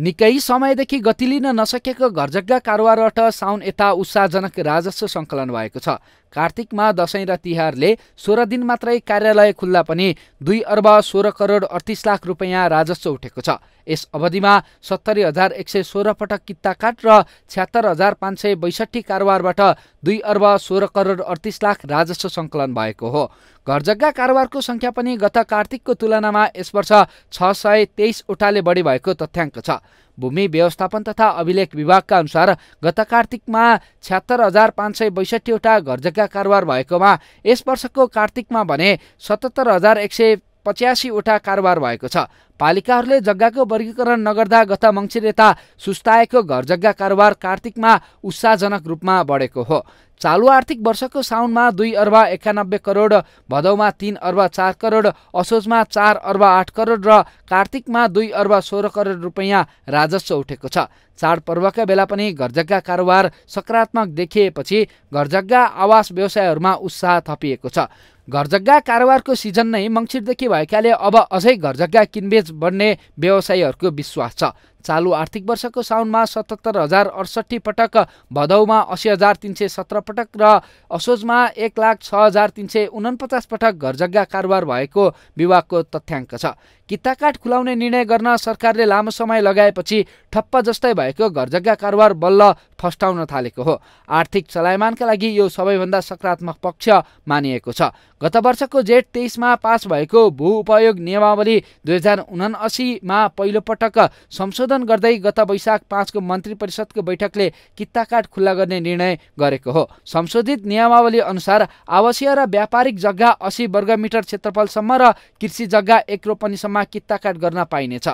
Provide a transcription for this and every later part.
निकै समयदेखि गति लिन नसकेको घरजग्गा कारोबारबाट साउन यता उत्साहजनक राजस्व सङ्कलन भएको छ कार्तिकमा दसैँ र तिहारले सोह्र दिन मात्रै कार्यालय खुल्ला पनि दुई अर्ब सोह्र करोड अडतिस लाख रुपियाँ राजस्व उठेको छ यस अवधिमा सत्तरी हजार एक सय सोह्र पटक किता काट र छ्यात्तर हजार पाँच सय बैसठी कारोबारबाट दुई अर्ब सोह्र करोड अडतिस लाख राजस्व सङ्कलन भएको हो घर जग्गा कारोबारको सङ्ख्या पनि गत कार्तिकको तुलनामा यस वर्ष छ सय तेइसवटाले बढी भएको तथ्याङ्क छ भूमि व्यवस्थापन तथा अभिलेख विभागका अनुसार गत कार्तिकमा छ्यात्तर हजार पाँच सय बैसठीवटा घर जग्गा कारोबार भएकोमा यस वर्षको कार्तिकमा भने सतहत्तर हजार एक सय पचासीवटा कारोबार भएको छ पालिकाहरूले जग्गाको वर्गीकरण नगर्दा गत मङ्सिर यता सुस्ताएको घर जग्गा कारोबार कार्तिकमा उत्साहजनक रूपमा बढेको हो चालु आर्थिक वर्षको साउनमा दुई अर्ब एकानब्बे करोड भदौमा तीन अर्ब चार करोड असोजमा चार अर्ब आठ करोड र कार्तिकमा दुई अर्ब सोह्र करोड रुपियाँ राजस्व उठेको छ चाडपर्वका बेला पनि घरजग्गा कारोबार सकारात्मक देखिएपछि घरजग्गा आवास व्यवसायहरूमा उत्साह थपिएको छ घरजग्गा कारोबारको सिजन नै मङ्सिरदेखि भएकाले अब अझै घरजग्गा किनबेच बढ्ने व्यवसायीहरूको विश्वास छ चालु आर्थिक वर्षको साउनमा सतहत्तर हजार अडसट्ठी पटक भदौमा असी हजार तिन सय सत्र पटक र असोजमा एक लाख छ हजार तिन सय उनपचास पटक घरजग्गा कारोबार भएको विभागको तथ्याङ्क छ किताकाट खुलाउने निर्णय गर्न सरकारले लामो समय लगाएपछि ठप्प जस्तै भएको जग्गा कारोबार बल्ल फस्टाउन थालेको हो आर्थिक चलायमानका लागि यो सबैभन्दा सकारात्मक पक्ष मानिएको छ गत वर्षको जेठ तेइसमा पास भएको भू उपयोग नियमावली दुई हजार उनासीमा पहिलोपटक संशोधन गर्दै गत वैशाख पाँचको मन्त्री परिषदको बैठकले कित्ताकाट खुल्ला गर्ने निर्णय गरेको हो संशोधित नियमावली अनुसार आवासीय र व्यापारिक जग्गा असी वर्ग मिटर क्षेत्रफलसम्म र कृषि जग्गा एक रोपनीसम्म कित्ताकाट गर्न पाइनेछ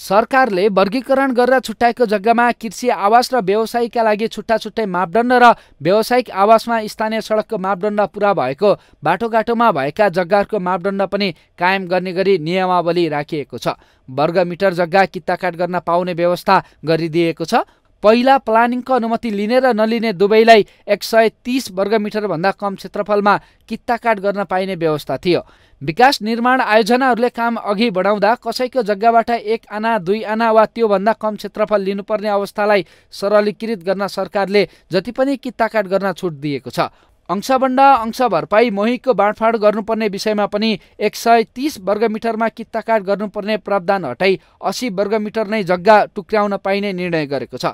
सरकारले वर्गीकरण गरेर छुट्याएको जग्गामा कृषि आवास र व्यवसायका लागि छुट्टा छुट्टै मापदण्ड र व्यावसायिक आवासमा स्थानीय सडकको मापदण्ड पुरा भएको बाटोघाटोमा भएका जग्गाहरूको मापदण्ड पनि कायम गर्ने गरी नियमावली राखिएको छ वर्ग मिटर जग्गा कित्ताकाट गर्न पाउने व्यवस्था गरिदिएको छ पहिला प्लानिङको अनुमति लिने र नलिने दुवैलाई एक सय तिस वर्गमिटरभन्दा कम क्षेत्रफलमा कित्ताकाट गर्न पाइने व्यवस्था थियो विकास निर्माण आयोजनाहरूले काम अघि बढाउँदा कसैको जग्गाबाट एक आना दुई आना वा त्योभन्दा कम क्षेत्रफल लिनुपर्ने अवस्थालाई सरलीकृत गर्न सरकारले जति पनि कित्ताकाट गर्न छुट दिएको छ अंशभन्दा अंश भरपाई मोहीको बाँडफाँड गर्नुपर्ने विषयमा पनि एक सय तिस वर्गमिटरमा कित्ताकाट गर्नुपर्ने प्रावधान हटाई अस्सी वर्गमिटर नै जग्गा टुक्र्याउन पाइने निर्णय गरेको छ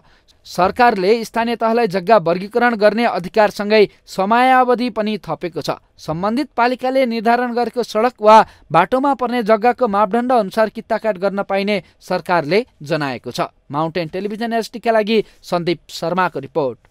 सरकारले स्थानीय तहलाई जग्गा वर्गीकरण गर्ने अधिकारसँगै समयावधि पनि थपेको छ सम्बन्धित पालिकाले निर्धारण गरेको सडक वा बाटोमा पर्ने जग्गाको मापदण्ड अनुसार कित्ताकाट गर्न पाइने सरकारले जनाएको छ माउन्टेन टेलिभिजन एसटीका लागि सन्दीप शर्माको रिपोर्ट